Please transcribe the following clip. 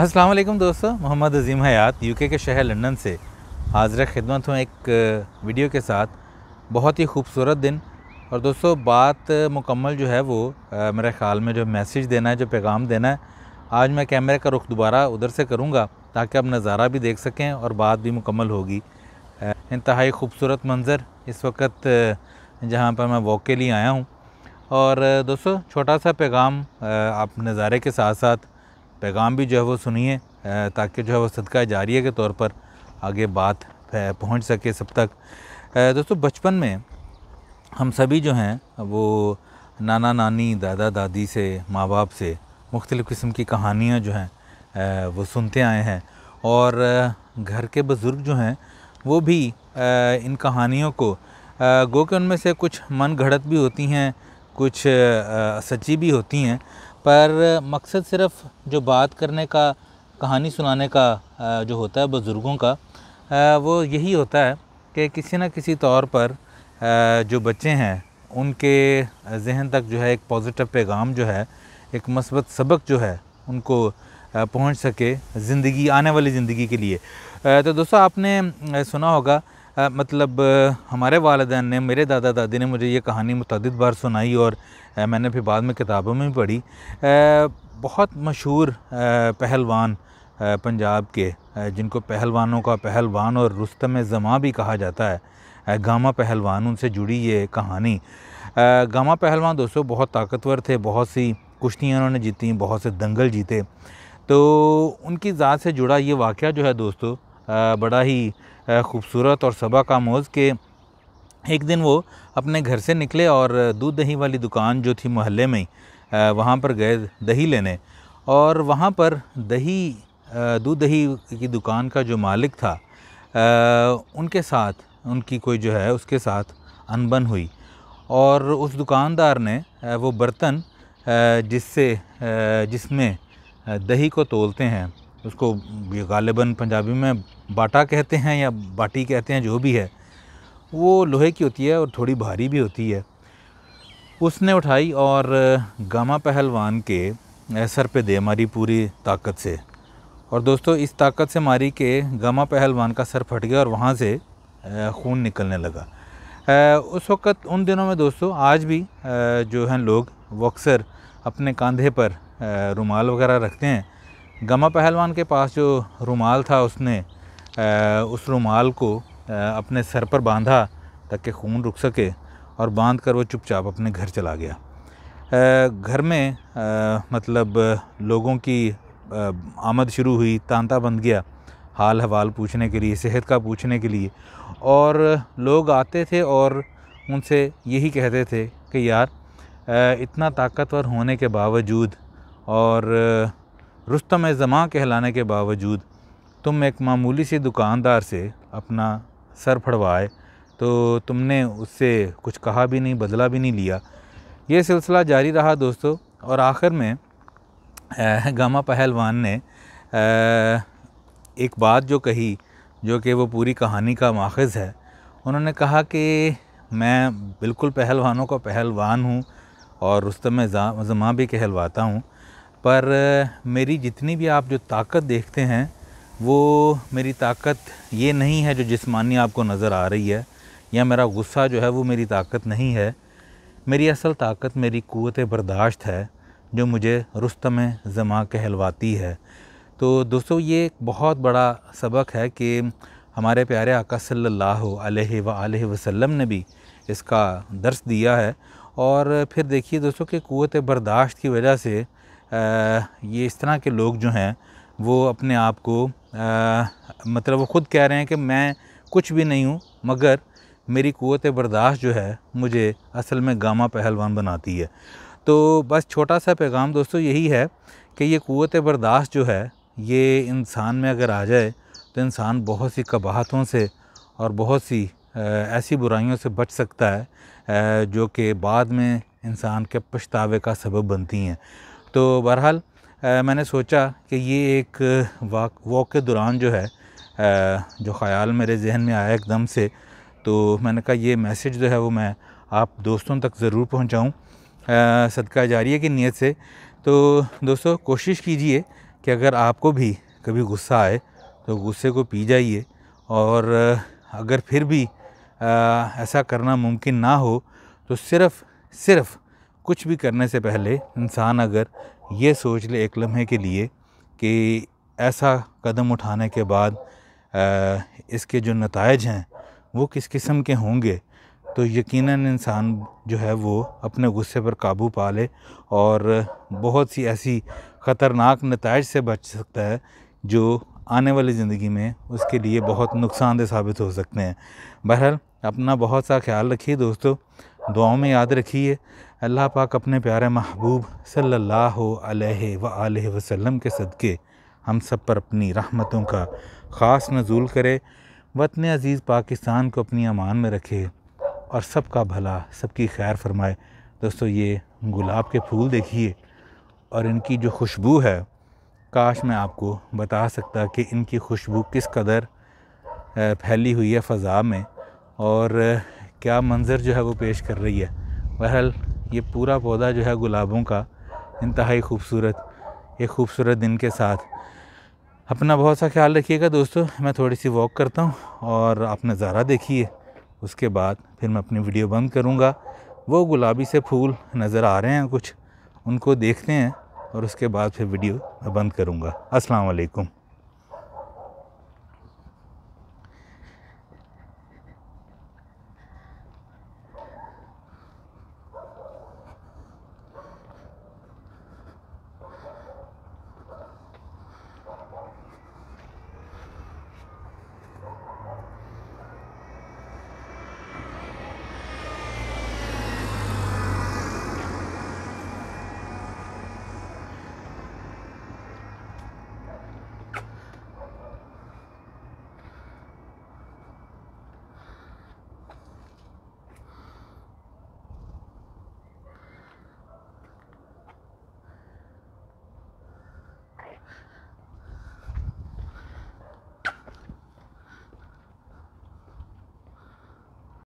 अस्सलाम दोस्तों मोहम्मद अजीम हयात यूके के शहर लंदन से हाजिर खिदमत हूँ एक वीडियो के साथ बहुत ही खूबसूरत दिन और दोस्तों बात मुकम्मल जो है वो मेरे ख़्याल में जो मैसेज देना है जो पैगाम देना है आज मैं कैमरे का रुख दोबारा उधर से करूँगा ताकि आप नज़ारा भी देख सकें और बात भी मुकम्मल होगी इंतहाई खूबसूरत मंज़र इस वक्त जहाँ पर मैं वॉक के लिए आया हूँ और दोस्तों छोटा सा पैगाम आप नज़ारे के साथ साथ पैगाम भी जो है वो सुनिए ताकि जो है वो सदका जारी के तौर पर आगे बात पहुंच सके सब तक दोस्तों बचपन में हम सभी जो हैं वो नाना नानी दादा दादी से माँ बाप से मुख्तलिफ़ किस्म की कहानियाँ जो हैं वो सुनते आए हैं और घर के बुज़ुर्ग जो हैं वो भी इन कहानियों को गो के उनमें से कुछ मन घड़त भी होती हैं कुछ सच्ची भी होती हैं पर मकसद सिर्फ जो बात करने का कहानी सुनाने का जो होता है बुज़ुर्गों का वो यही होता है कि किसी न किसी तौर पर जो बच्चे हैं उनके जहन तक जो है एक पॉजिटिव पैगाम जो है एक मस्बत सबक जो है उनको पहुंच सके ज़िंदगी आने वाली ज़िंदगी के लिए तो दोस्तों आपने सुना होगा आ, मतलब हमारे वालदे ने मेरे दादा दादी ने मुझे ये कहानी मतद बार सुनाई और आ, मैंने फिर बाद में किताबों में भी पढ़ी आ, बहुत मशहूर पहलवान पंजाब के जिनको पहलवानों का पहलवान और रुस्तम ज़मा भी कहा जाता है गामा पहलवान उनसे जुड़ी ये कहानी गामा पहलवान दोस्तों बहुत ताकतवर थे बहुत सी कुश्तियाँ उन्होंने जीती बहुत से दंगल जीते तो उनकी ज़ात से जुड़ा ये वाक़ जो है दोस्तों बड़ा ही खूबसूरत और सबा का मोज़ के एक दिन वो अपने घर से निकले और दूध दही वाली दुकान जो थी मोहल्ले में वहाँ पर गए दही लेने और वहाँ पर दही दूध दही की दुकान का जो मालिक था उनके साथ उनकी कोई जो है उसके साथ अनबन हुई और उस दुकानदार ने वो बर्तन जिससे जिसमें दही को तोलते हैं उसको ये गालिबन पंजाबी में बाटा कहते हैं या बाटी कहते हैं जो भी है वो लोहे की होती है और थोड़ी भारी भी होती है उसने उठाई और गामा पहलवान के सर पे दे मारी पूरी ताकत से और दोस्तों इस ताकत से मारी के गामा पहलवान का सर फट गया और वहाँ से खून निकलने लगा उस वक़्त उन दिनों में दोस्तों आज भी जो हैं लोग वो अक्सर अपने कंधे पर रुमाल वगैरह रखते हैं गमा पहलवान के पास जो रुमाल था उसने उस रुमाल को अपने सर पर बांधा ताकि खून रुक सके और बांध कर वो चुपचाप अपने घर चला गया घर में मतलब लोगों की आमद शुरू हुई तांता बन गया हाल हवाल पूछने के लिए सेहत का पूछने के लिए और लोग आते थे और उनसे यही कहते थे कि यार इतना ताकतवर होने के बावजूद और रुस्तम जमा कहलाने के बावजूद तुम एक मामूली सी दुकानदार से अपना सर फड़वाए तो तुमने उससे कुछ कहा भी नहीं बदला भी नहीं लिया ये सिलसिला जारी रहा दोस्तों और आखिर में गामा पहलवान ने एक बात जो कही जो कि वो पूरी कहानी का माखज़ है उन्होंने कहा कि मैं बिल्कुल पहलवानों का पहलवान हूँ और रुस्तम जमा भी कहलवाता हूँ पर मेरी जितनी भी आप जो ताकत देखते हैं वो मेरी ताकत ये नहीं है जो जिस्मानी आपको नज़र आ रही है या मेरा गुस्सा जो है वो मेरी ताकत नहीं है मेरी असल ताकत मेरी क़वत बर्दाश्त है जो मुझे रुस्तम ज़मा कहलवाती है तो दोस्तों ये एक बहुत बड़ा सबक है कि हमारे प्यारे आका सल्लल्लाहु अलैहि व वसल्लम ने भी इसका दर्स दिया है और फिर देखिए दोस्तों कि क़वत बर्दाश्त की वजह से ये इस तरह के लोग जो हैं वो अपने आप को मतलब वो ख़ुद कह रहे हैं कि मैं कुछ भी नहीं हूँ मगर मेरी क़वत बर्दाश्त जो है मुझे असल में गामा पहलवान बनाती है तो बस छोटा सा पैगाम दोस्तों यही है कि ये क़वत बर्दाश्त जो है ये इंसान में अगर आ जाए तो इंसान बहुत सी कबाहतों से और बहुत सी ऐसी बुराइयों से बच सकता है जो कि बाद में इंसान के पछतावे का सबब बनती हैं तो बहरहाल मैंने सोचा कि ये एक वाक वॉक के दौरान जो है जो ख़्याल मेरे जहन में आया एकदम से तो मैंने कहा ये मैसेज जो है वो मैं आप दोस्तों तक ज़रूर पहुँचाऊँ सदका जारी की नीयत से तो दोस्तों कोशिश कीजिए कि अगर आपको भी कभी गुस्सा आए तो गुस्से को पी जाइए और अगर फिर भी आ, ऐसा करना मुमकिन ना हो तो सिर्फ़ सिर्फ़ कुछ भी करने से पहले इंसान अगर ये सोच ले एक लम्हे के लिए कि ऐसा कदम उठाने के बाद आ, इसके जो नतज हैं वो किस किस्म के होंगे तो यकीनन इंसान जो है वो अपने गुस्से पर काबू पा ले और बहुत सी ऐसी ख़तरनाक नतज से बच सकता है जो आने वाली ज़िंदगी में उसके लिए बहुत नुकसानदेह साबित हो सकते हैं बहरहाल अपना बहुत सा ख्याल रखिए दोस्तों दुआओं में याद रखिए अल्लाह पाक अपने प्यारे महबूब सल्लल्लाहु अलैहि व वसल्लम के सदक़े हम सब पर अपनी रहमतों का ख़ास नजूल करे वतन अज़ीज़ पाकिस्तान को अपनी अमान में रखे और सबका भला सबकी खैर फरमाए दोस्तों ये गुलाब के फूल देखिए और इनकी जो खुशबू है काश मैं आपको बता सकता कि इनकी खुशबू किस कदर फैली हुई है फ़ज़ा में और क्या मंज़र जो है वो पेश कर रही है बहरहाल ये पूरा पौधा जो है गुलाबों का इंतहाई खूबसूरत एक खूबसूरत दिन के साथ अपना बहुत सा ख्याल रखिएगा दोस्तों मैं थोड़ी सी वॉक करता हूँ और आप नज़ारा देखिए उसके बाद फिर मैं अपनी वीडियो बंद करूँगा वो गुलाबी से फूल नज़र आ रहे हैं कुछ उनको देखते हैं और उसके बाद फिर वीडियो मैं बंद करूँगा असलकुम